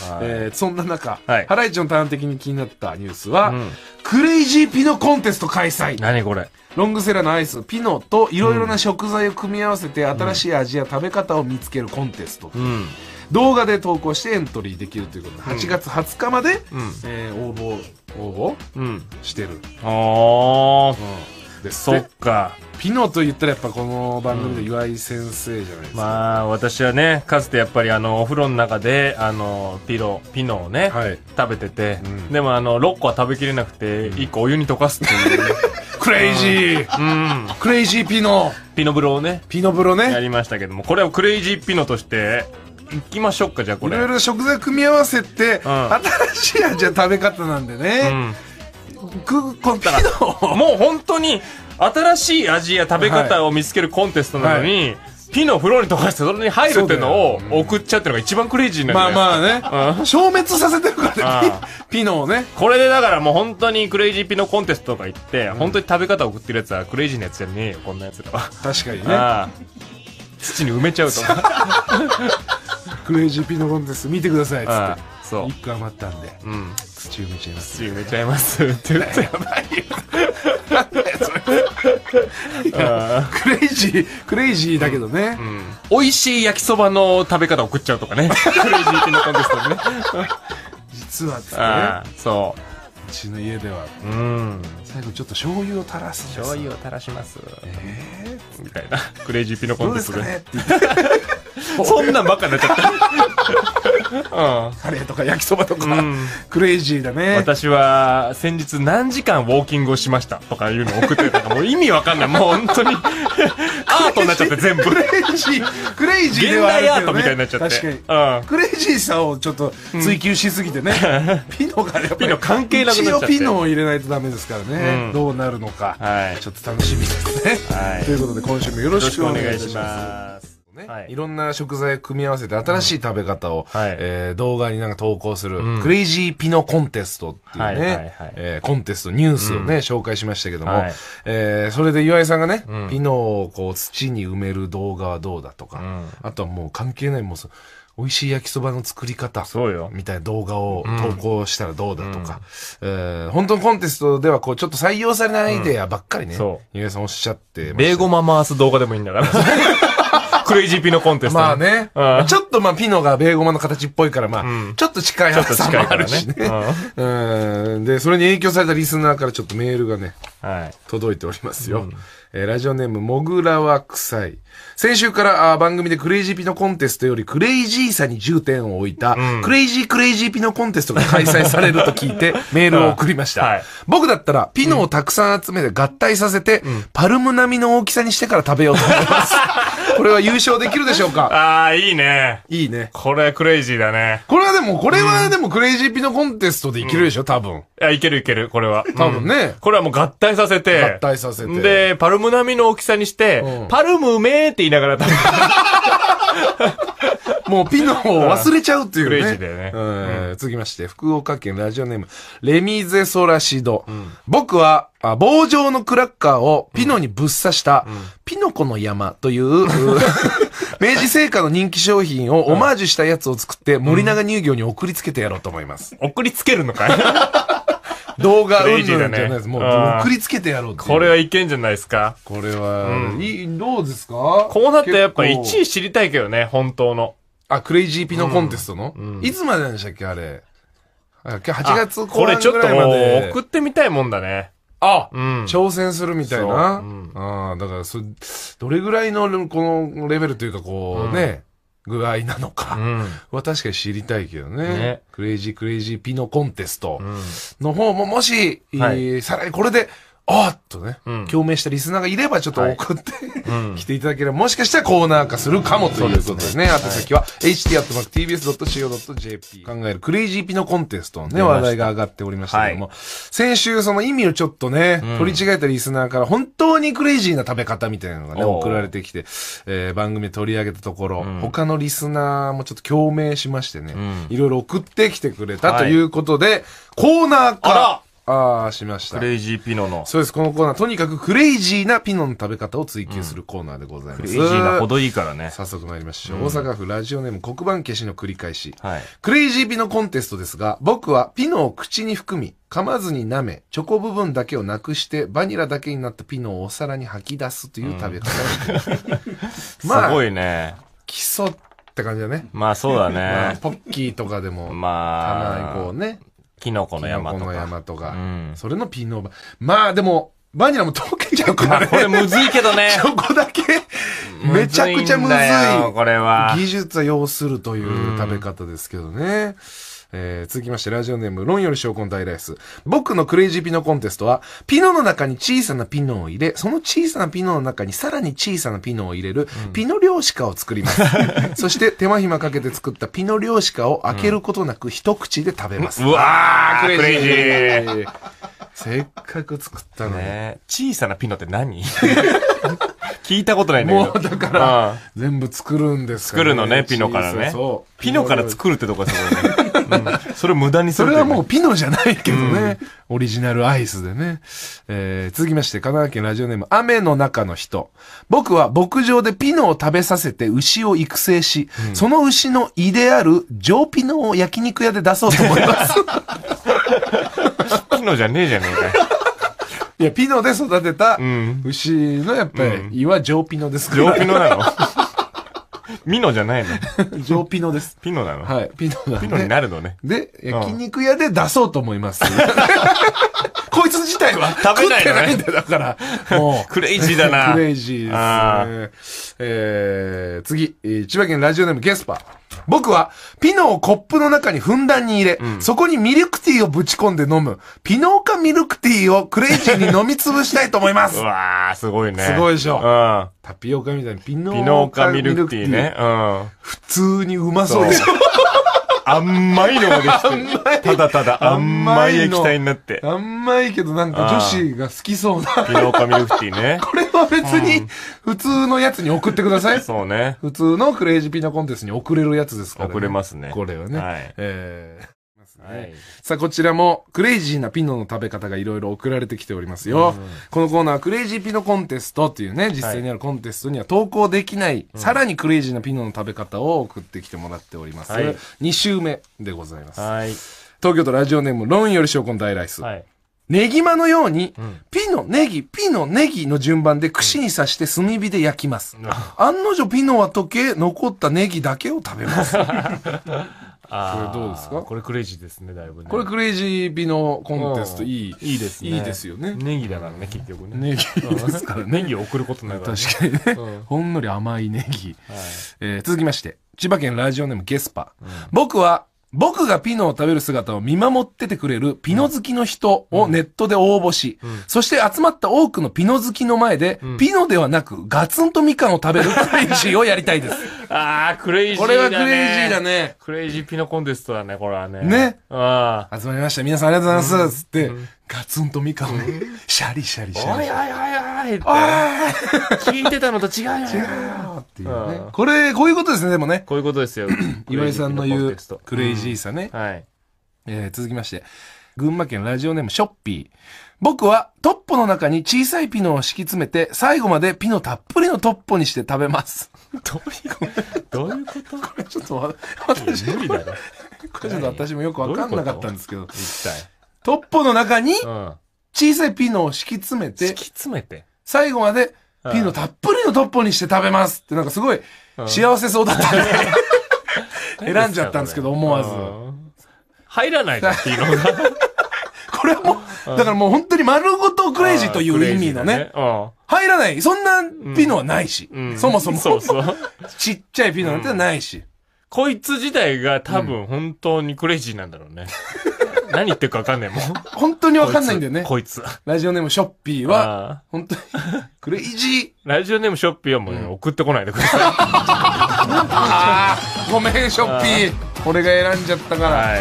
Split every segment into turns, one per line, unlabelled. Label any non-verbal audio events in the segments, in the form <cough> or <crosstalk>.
はい、えー、そんな中、はい、ハライチのターン的に気になったニュースは、うん、クレイジーピノコンテスト開催。何これロングセラーのアイス、ピノといろいろな食材を組み合わせて、新しい味や食べ方を見つけるコンテスト。うん、動画で投稿してエントリーできるということで、8月20日まで、うん、えー、応募、応募、してる。
ああ。うんそっか。
ピノと言ったらやっぱこの番組で岩井先生じゃな
いですか。まあ私はね、かつてやっぱりあの、お風呂の中で、あの、ピロ、ピノをね、はい食べてて、うんでもあの、6個は食べきれなくて、1個お湯に溶かすっていう、ね、<laughs> クレイジーうん、クレイジーピノピノ風呂をね、ピノ風呂やりましたけども、これをクレイジーピノとして、いきましょうか、じゃあこいれ。ろいろ食材組み合わせて、新しい味は食べ方なんでね。グコンタラもう本当に新しい味や食べ方を見つけるコンテストなのに、はいはいピ風呂に溶かしてそれに入るっていうのを送っちゃってるのが一番クレイジーなまあまあね。消滅させてるからね、ピノをね。これでだからもう本当にクレイジーピノコンテストとか行って、うん、本当に食べ方を送ってるやつはクレイジーなやつじゃねえよ、こんなやつらは。確かにね。土に埋めちゃうと
<laughs> クレイジーピノコンテスト見てくださいっつって。
そう。1個余ったんで。うん。土埋めちゃいます土埋めちゃいますって言ってやばいよク
レイジークレイジーだけ
どね、うんうん、美味しい焼きそばの食べ方送っちゃうとかねクレイジーってなったんですけどね実はですねそううちの家では、うん、最後ちょっと醤油を垂らすんす醤油を垂らしますええー、みたいなクレイジーピノコンテストで、ね、そんなんばっかになっちゃったカレーとか焼きそばとか、うん、クレイジーだね私は先日何時間ウォーキングをしましたとかいうのを送ってたからもう意味わかんないもう本当に <laughs> アートになっちゃって全部クレ
イジークレイジーではあるけど、ね、現代アートみたいになっちゃって確かに、クレイジーさをちょっと追求しすぎてね、うん、ピノがやっぱピノ関係なくなっちゃってピノを入れないとダメですからね、うん、どうなるのか、はい、ちょっと楽しみですね、はい、ということで今週もよろしくお願いしますね、はい、いろんな食材を組み合わせて新しい食べ方を、うんえー、動画になんか投稿する、うん、クレイジーピノコンテストっていうね、はいはいはいえー、コンテスト、ニュースをね、うん、紹介しましたけども、はい、えー、それで岩井さんがね、ピノをこう土に埋める動画はどうだとか、あとはもう関係ない、もう美味しい焼きそばの作り方みたいな動画を投稿したらどうだとか、うんうん、えー、本当のコンテストではこうちょっと採用されないアイデアばっかりね、うん、そう。さんおっしゃってました。回す動画でもいいんだから。<laughs> クレイジーピノコンテスト。まあね。ちょっとまあピノがベーゴマの形っぽいから、まあ、ちょっと近い話もあるしね。うん。で、それに影響されたリスナーからちょっとメールがね、届いておりますよ。えラジオネーム、もぐらは臭い。先週からあ番組でクレイジーピノコンテストよりクレイジーさに重点を置いた、クレイジークレイジーピノコンテストが開催されると聞いて <laughs> メールを送りました。はい、僕だったらピノをたくさん集めて合体させて、うん、パルム並みの大きさにしてから食べようと思います。
<laughs> これは優勝できるでしょうか <laughs> ああ、いいね。いいね。これクレイジーだね。これはでも、これはでもクレイジーピノコンテストでいけるでしょ、多分。いや、いけるいける、これは。多分ね。これはもう合体させて。合体させて。で、パルム並みの大きさにして、パルムめーって言いながら食べもうピノを忘れちゃうっていうね。クレジだ
よね。うん、続きまして、福岡県ラジオネーム、レミゼソラシド。うん、僕は、あ棒状のクラッカーをピノにぶっ刺した、ピノコの山という、<laughs> 明治製菓の人気商品をオマージュしたやつを作って森永乳業に送
りつけてやろうと思います。送りつけるのかい <laughs> 動画うんんじゃないです。もう送りつけてやろうこれはいけんじゃないですか。これは、うん、
いどうですかこうなったらやっぱ1
位知りたいけどね、本当の。あ、クレイジーピノコンテストの、うんうん、いつまでなんでしたっけ、あれ。あ8月後半これちょっともう送ってみたいもんだね。
あ、うん、挑戦するみたいな。うん、あだからそ、どれぐらいの、このレベルというか、こうね、うん、具合なのか、うん、は確かに知りたいけどね。ねクレイジークレイジーピノコンテストの方も、もし、はい、さらにこれで、あっとね、うん、共鳴したリスナーがいれば、ちょっと送って、はい、来ていただければ、もしかしたらコーナー化するかもということですね。あと、先は、はい、ht.tbs.co.jp 考えるクレイジーピのコンテストのね、話題が上がっておりましたけども、はい、先週その意味をちょっとね、取り違えたリスナーから本当にクレイジーな食べ方みたいなのがね、送られてきて、えー、番組取り上げたところ、うん、他のリスナーもちょっと共鳴しましてね、いろいろ送ってきてくれたということで、コーナー化ああ、しました。クレイジーピノの。そうです、このコーナー。とにかくクレイジーなピノの食べ方を追求するコーナーでございます。うん、クレイジーなほどいいからね。早速参りましょう。うん、大阪府ラジオネーム黒板消しの繰り返し。はい、クレイジーピノコンテストですが、僕はピノを口に含み、噛まずに舐め、チョコ部分だけをなくして、バニラだけになったピノをお皿に吐き出すという食べ方を
して、まあ、すごいね。基
礎って感じだね。まあそうだね。まあ、ポッキーとかでも、<laughs>
まあ、たまにこうね。キノコの山とか。キノコの山とか。うん、それのピノーバ。まあでも、バニラも溶けちゃうからね。これむずいけどね。<laughs> そこだけ、めちゃくちゃむずい。これは。技
術は要するという食べ方ですけどね。うんえー、続きまして、ラジオネーム、論より証拠の大ライス。僕のクレイジーピノコンテストは、ピノの中に小さなピノを入れ、その小さなピノの中にさらに小さなピノを入れる、ピノ漁師化を作ります。うん、そして、手間暇かけて作ったピノ漁師化を開けることなく一口で食べます。うん、うわ
ー、クレイジー。せっかく作ったのに。ね、小さなピノって何 <laughs> 聞いたことないね。もうだから、
全部作るんですか、ね、作るのね、ピノからね。そう。ピノから作るってとこですよね。<laughs> それ無駄にそれはもうピノじゃないけどね。オリジナルアイスでね。えー、続きまして、神奈川県ラジオネーム、雨の中の人。僕は牧場でピノを食べさせて牛を育成し、うん、その牛の胃である上ピノを焼肉屋で出そうと思います。
<laughs> ピノじゃねえじゃねえかよ。
いや、ピノで育てた牛のやっぱり、胃は上ピノですから。上ピノなの
ピノじゃないの <laughs> 上ピノです。ピノなのはい、ピノなの、ピノになるのね。で、焼肉屋で出そうと思います。<laughs> こいつ自体は <laughs> 食べないんだよ、だから。<laughs> クレイジーだな。クレイジーですね。
えー、次、千葉県ラジオネームゲスパ。僕は、ピノをコップの中にふんだんに入れ、うん、そこにミルクティーをぶち込んで飲む、ピノーカミルクティーをクレイジーに飲み潰したいと思います。うわ
ー、すごいね。すごいでしょ。うん。タ
ピオカみたいにピノーカミルクティーね。
うん。普
通にうまそうでしょ。
甘いのができて。ただただ甘い液体になって。
甘いけどなんか女子が好きそうな。ピノカミルフティーね。これは別に普通のやつに送ってください。そうね。普通のクレイジーピノコンテストに送れるやつですから、ね。送れますね。これはね。はい。えーね、はい、さあ、こちらもクレイジーなピノの食べ方がいろいろ送られてきておりますよ、うんこのコーナー、クレイジーピノコンテストっていうね、実際にあるコンテストには投稿できない、はい、さらにクレイジーなピノの食べ方を送ってきてもらっております。はい、2週目でございます。はい、東京都ラジオネーム、ロンより証拠の大ライス。はいネギマのように、ピノ、ネギ、ピノ、ネギの順番で串に刺して炭火で焼きます。案の定ピノは溶け、残ったネギだけを食べます。<laughs>
あこれどうですかこれクレイジーですねだいぶねこれクレイジ
ー美のコンテストいい、いいですねいいですよねネ
ギだからね結局ねネギですから、ね、ネギを送ることなるから、ね、確かにね、
ほんのり甘いネギ、はいえー、続きまして千葉県ラジオネームゲスパ、うん、僕は僕がピノを食べる姿を見守っててくれるピノ好きの人をネットで応募し、うんうん、そして集まった多くのピノ好きの前で、うん、ピノではなくガツンとみかんを食べるク
レイジーをやりたいです。ああ、クレイジーだね。これはクレイジーだね。クレイジーピノコンテストだね、これはね。ね。ああ。集
まりました。皆さんありがとうございます。つって、ガツンとみかん、シャリシャリシャリ。
おいおいおいおいって。聞いてたのと違うよ。違うよ。
っていうね。これ、こういうことですね、でもね。こういうことですよ。岩井さんの言う、クレイジーさね。はい。え続きまして、群馬県ラジオネームショッピー。僕はトッポの中に小さいピノを敷き詰めて、最後までピノたっぷりのトッポにして食べます。どういうことどういうことこれちょっと私、無理だろ。これちょっと私もよくわかんなかったん
ですけど。どうう一体。
トッポの中に、小さいピノを敷き詰めて、敷き詰めて最後までピノたっぷりのトッポにして食べますってなんかすごい幸せそうだったん <laughs> で、選んじゃったんですけど、思わず。入らないな、
ピノが。<laughs>
これはもう、だからもう本当に丸ごとクレイジーという意味のね。
入らない。そんなピノはないし。そもそも。そうそう。<laughs> ちっちゃいピノなんてないし。こいつ自体が多分本当にクレイジーなんだろうね。<laughs> 何言ってるかわかんないもん。本当にわかんないんだよね。こいつ。ラジオネームショッピーは、本当に、クレイジー。ラジオネームショッピーはもう、送ってこないでください。あごめん、ショッピー。俺が選んじゃったから。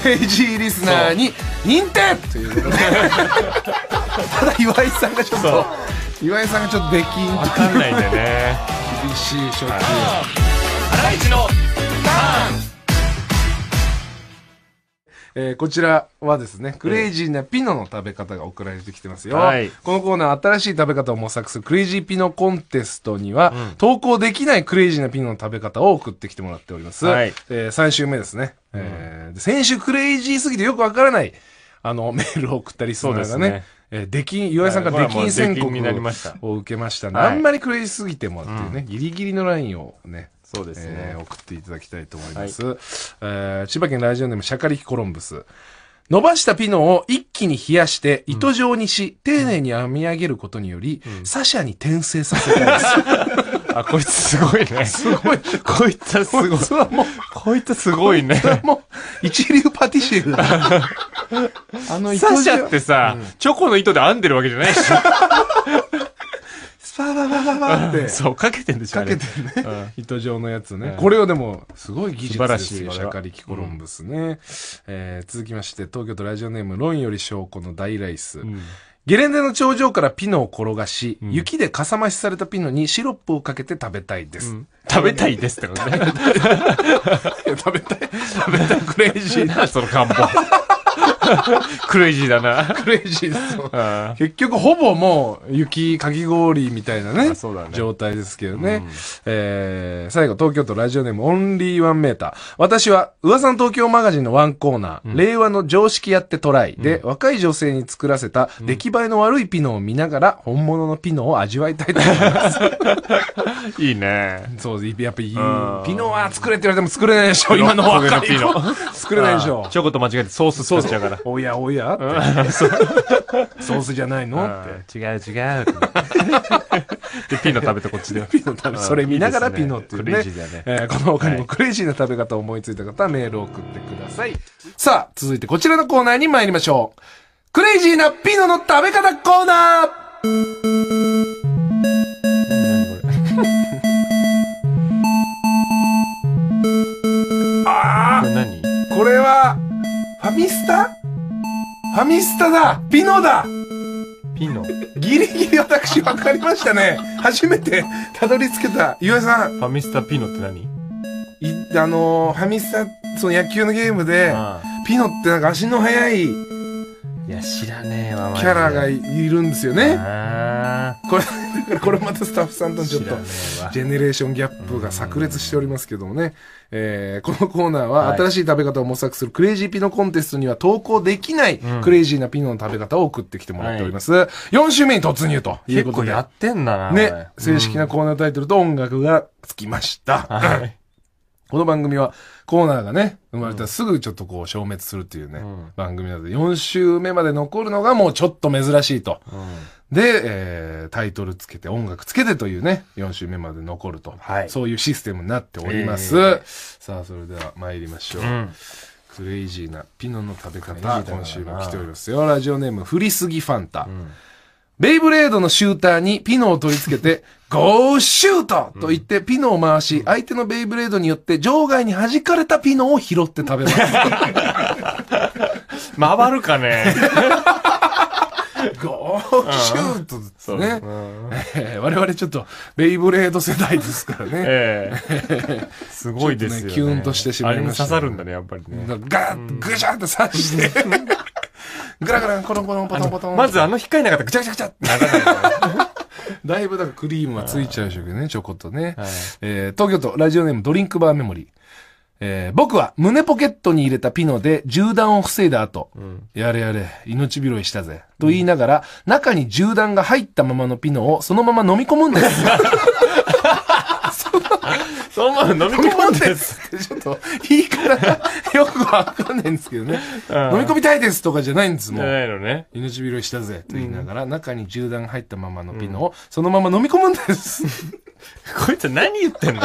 クレイジーリスナーに認定というただ岩井さんがちょっと岩井さんがちょっとできん分かんないんだよね
厳しい初期ハライチの
えー、こちらはですね、クレイジーなピノの食べ方が送られてきてますよ。はい、このコーナー、新しい食べ方を模索するクレイジーピノコンテストには、うん、投稿できないクレイジーなピノの食べ方を送ってきてもらっております。はい、えー、3週目ですね。うん、えー、先週クレイジーすぎてよくわからない、あの、メールを送ったりするのがね、ねえー、出禁、岩井さんがら出禁宣告を受けましたね、はい。あんまりクレジすぎてもっていうね、うん、ギリギリのラインをね、そうですね、えー、送っていただきたいと思います。はい、えー、千葉県ラジオネーム、シャカリキコロンブス。伸ばしたピノを一気に冷やして糸状にし、うん、丁寧に編み上げることにより、うん、サシャに転生させたいです。<laughs> あ、こいつす
ごいね。すごい。こいつはすごい。それはもう、こいつすごいね。もう、一流パティシエだ。
あのサシャって
さ、うん、チョコの糸で編んでるわけじゃないし。
スパババババって。そ
う、かけてんでしょ、かけて
るね。糸状のやつね。これをでも、すごい技術ですよ。シャカリキコロンブスね。え続きまして、東京都ラジオネーム、ロンより証拠の大ライス。ゲレンデの頂上からピノを転がし、うん雪でかさ増しされたピノにシロップをかけて食べたいです。
食べたいですってことね。食べたい、食べたいクレイジーな。その看板。<laughs> クレイジーだな。クレイジーです結局ほぼもう雪かき氷みたいなねね状態ですけどね、
えー最後東京都ラジオネームオンリーワンメーター私は噂の東京マガジンのワンコーナー、令和の常識やってトライで、若い女性に作らせた出来栄えの悪いピノを見ながら本物のピノを味わいたいと思います
<laughs> いいね。そうやっぱいいピノは
作れって言われても作れないでしょ今の若い子 <laughs> 作れないでしょち
ょこと間違えてソース作っちゃうから。からおやおや <laughs> ソース
じゃないのっ
て違う違うでピノ食べてこっちで <laughs> ピノ食べそれ見ながらピノっていうねクレイジーだね、
えこの他にもクレイジーな食べ方を思いついた方はメールを送ってくださいさあ続いてこちらのコーナーに参りましょうクレイジーなピノの食べ方コーナーああこれはファミスタファミスタだピノだピノ。ギリギリ私分かりましたね。初めてたどり着けた。岩井さ
ん。ファミスタピノって何い、
あのー、ファミスタ、その野球のゲームで、ああピノってなんか足の速い、い
や、知らねえわ、キャラ
がいるんですよね。これか <laughs> らこれまたスタッフさんとのちょっとジェネレーションギャップが炸裂しておりますけどもね、えー、このコーナーは新しい食べ方を模索するクレイジーピノコンテストには投稿できないクレイジーなピノの食べ方を送ってきてもらっております、は4週目に突入ということで結構やってんだなね正式なコーナータイトルと音楽がつきました、はい <laughs> この番組はコーナーがね、生まれたらすぐちょっとこう消滅するっていうね、うん、番組なので、4週目まで残るのがもうちょっと珍しいと。うんで、えー、タイトルつけて、音楽つけてというね、4週目まで残ると、はい、そういうシステムになっております。えー、さあ、それでは参りましょう。うん、クレイジーなピノの食べ方、今週も来ておりますよ。ラジオネーム、振りすぎファンタ。うんベイブレードのシューターにピノを取り付けて、ゴーシュートと言ってピノを回し、相手のベイブレードによって場外に弾かれたピノを拾って食べます。
<laughs> 回るかねゴ <laughs> シュートですね。我々ちょっと、ベイブレード世代ですからね。<laughs> え <laughs> すごいですね。キュンとしてしまいました、刺さるんだね、やっぱりね。ガーッ、
ぐしゃって刺して。ぐらぐら、コロンコロン、ポトンポトン。まずあの光なかったぐちゃぐちゃぐちゃってならない。<laughs> だいぶだからクリームはついちゃうでしょうけどね、ちょこっとね。はい、えー、東京都ラジオネームドリンクバーメモリー。えー、僕は胸ポケットに入れたピノで銃弾を防いだ後、うん、やれやれ、命拾いしたぜ、と言いながら、うん、中に銃弾が入ったままのピノを <laughs> そのまま飲み込むんです。そのまま飲み込むんですちょっと、いいから、<laughs> よくわかんないんですけどね。飲み込みたいですとかじゃないんですもん。ないのね。命拾いしたぜ、と言いながら、うん、中に銃弾入ったままのピノをそのまま飲み込むんです。<laughs> こいつ何言ってんの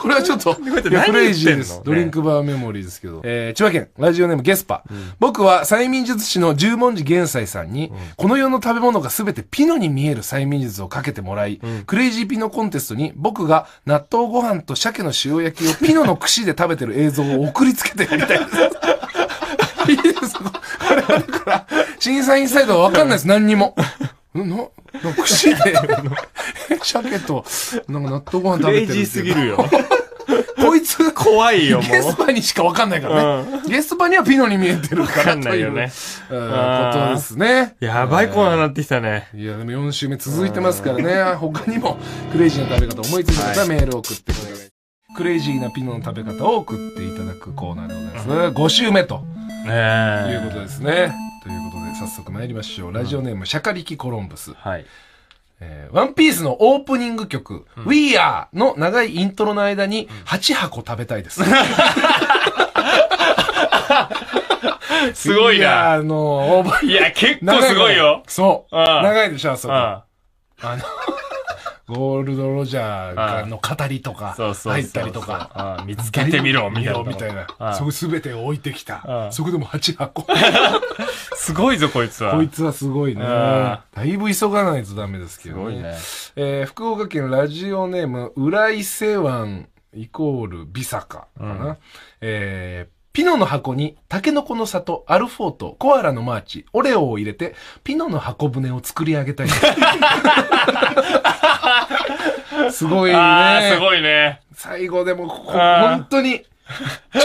これはちょっと、<laughs> いや、クレイジーです。ドリン
クバーメモリーですけど。えー、千葉県、ラジオネームゲスパ。僕は催眠術師の十文字玄斎さんに、この世の食べ物が全てピノに見える催眠術をかけてもらい、クレイジーピノコンテストに僕が納豆ご飯と鮭の塩焼きをピノの串で食べてる映像を送りつけてみたいです。いいですこれはだから、審査員サイドはわかんないです、何にも。の、の、串で、<laughs>
鮭と、なんか納豆ご飯食べてる。クレイジーすぎるよ。<laughs> こいつ、怖いよ、もう。ゲスパにしかわかんないからね。ゲスパにはピノに見えてるから。わかんないよね。うん、ことですね。やばいコーナーになってきたね。いや、でも4週目続いてますから
ね。他にも、クレイジーな食べ方思いついた方はメールを送ってください。クレイジーなピノの食べ方を送っていただくコーナーでございます。5週目と。ええ。いうことですね。ということで、早速参りましょう。ラジオネーム、シャカリキコロンブス。はい。えー、ワンピースのオープニング曲、うん、We Are の長いイントロの間に8箱食べたいです。<laughs>
すごいな。あ
の、い
や、結構すごいよ。
そう。長いでしょ、そこ。あのゴールド・ロジャーの語りとか入ったりとか見つけてみろ見ろ、みたいなそこべて置いてきたそこでも8箱
<laughs> すごいぞこいつはこいつは
すごいねだいぶ急がないとダメですけどね、え福岡県ラジオネーム浦井瀬湾イコール美坂かな、えピノの箱に、タケノコの里、アルフォート、コアラのマーチ、オレオを入れて、ピノの箱舟を作り上げたい。<laughs> すごいね。すごいね。最後でも、本当に、チ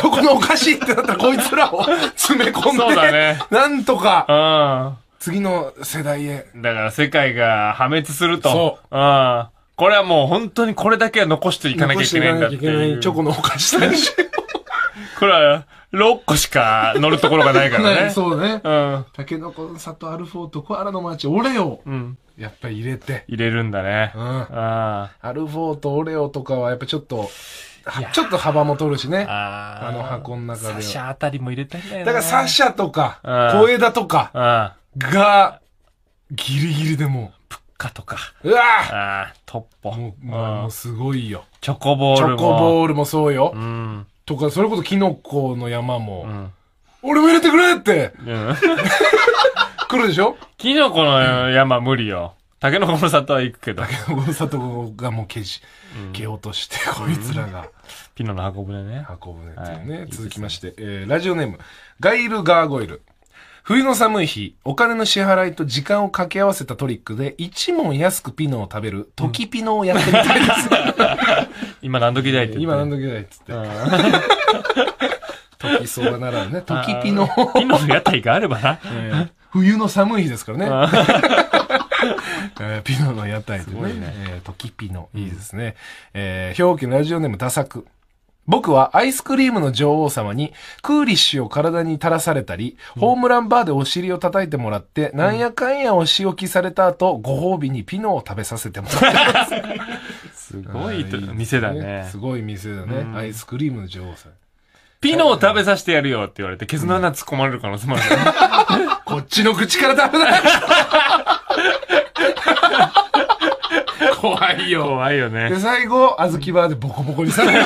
ョコのおかしいってなったらこいつらを詰
め込んで、そうだね、なんとか、次の世代へ。だから世界が破滅すると。そう。うんこれはもう本当にこれだけは残していかなきゃいけないんだっていゃいいチョコのお菓子だし。<laughs> これは、6個しか乗るところがないからね。<laughs> そ
うね。うん。タケノコの里アルフォートコアラの町、オレオ。うん。
やっぱり入れて。入れるんだね。うん。あアルフォート、オレオ
とかはやっぱちょっと、ちょっと幅も取るしね。ああ。の箱の中で。サシャあたりも入れたいんだよだからサシャとか、小枝と
か、が、ギリギリでもう。プッカとか。うわあトッポ。もう、もうすごいよ。チョコボールも。チョコボー
ルもそうよ。うん。とか、それこそキノコの山も、うん俺も入れてくれって
来るでしょキノコの山無理よ。タケノコの里は行くけど。タケノコの里がもう消し、消落として、こいつらが。ピノの箱舟ね。箱舟っていうね。はい、続きまして、えー、ラジ
オネーム、ガイル・ガーゴイル。冬の寒い日、お金の支払いと時間を掛け合わせたトリックで、一問安くピノを食べる、時ピノをやってみたいです。
今何時だいって言って。今何時だいっつって。<laughs> 時そうならね、時ピノ。ピノの屋台があればな。
冬の寒い日ですからね。<laughs> えー、ピノの屋台でね、ねえー、時ピノ、いいですね。えー、表記のラジオネームサ作。僕はアイスクリームの女王様にクーリッシュを体に垂らされたり、ホームランバーでお尻を叩いてもらって、うん、なんやかんやお仕置きされた後、ご褒美にピノを食べさせてもらっ
てます。<laughs> すごい
店だね。
すごい店だね。ア
イスクリームの女王さん。
ピノを食べさせてやるよって言われて、ケツの穴突っ込まれる可能性もある。<laughs> こっちの口から食べない。怖いよ。怖いよね。で、最後、あずきバーでボコボコにされる。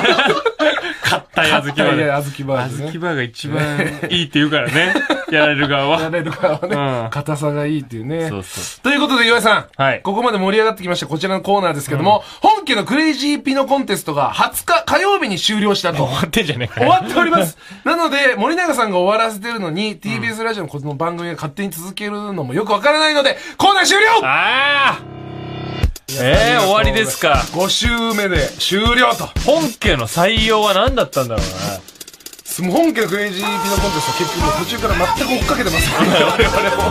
硬いあずきバーで。あずきバー、ね。あずきバーが一番いいって言うからね。<laughs> やられる側は。やられる側はね。硬、うん、さがいいっていうね。そうそ
う。ということで、岩井さん。はい。ここまで盛り上がってきました、こちらのコーナーですけども、うん、本家のクレイジーピノコンテストが20日火曜日に終了したと。終わってんじゃねえか終わっております。<laughs> なので、森永さんが終わらせてるのに、TBS ラジオのこの番組が勝手に続けるのもよくわからないので、コ
ーナー終了ああええー、終わりですか。5週目で終了と。本家の採用は何だったんだろうな。本家のクレイジーピノコンテスト結局途中から全く追っかけてます
我々 <laughs> も。